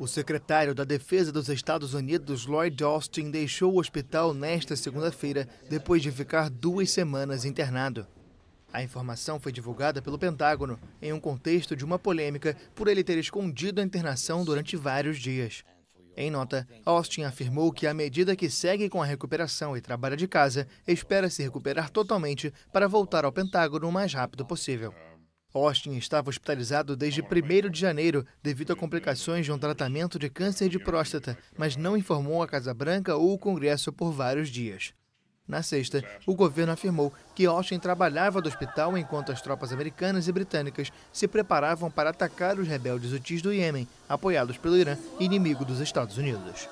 O secretário da Defesa dos Estados Unidos, Lloyd Austin, deixou o hospital nesta segunda-feira, depois de ficar duas semanas internado. A informação foi divulgada pelo Pentágono em um contexto de uma polêmica por ele ter escondido a internação durante vários dias. Em nota, Austin afirmou que, à medida que segue com a recuperação e trabalha de casa, espera se recuperar totalmente para voltar ao Pentágono o mais rápido possível. Austin estava hospitalizado desde 1 de janeiro devido a complicações de um tratamento de câncer de próstata, mas não informou a Casa Branca ou o Congresso por vários dias. Na sexta, o governo afirmou que Austin trabalhava do hospital enquanto as tropas americanas e britânicas se preparavam para atacar os rebeldes hutis do Iêmen, apoiados pelo Irã, inimigo dos Estados Unidos.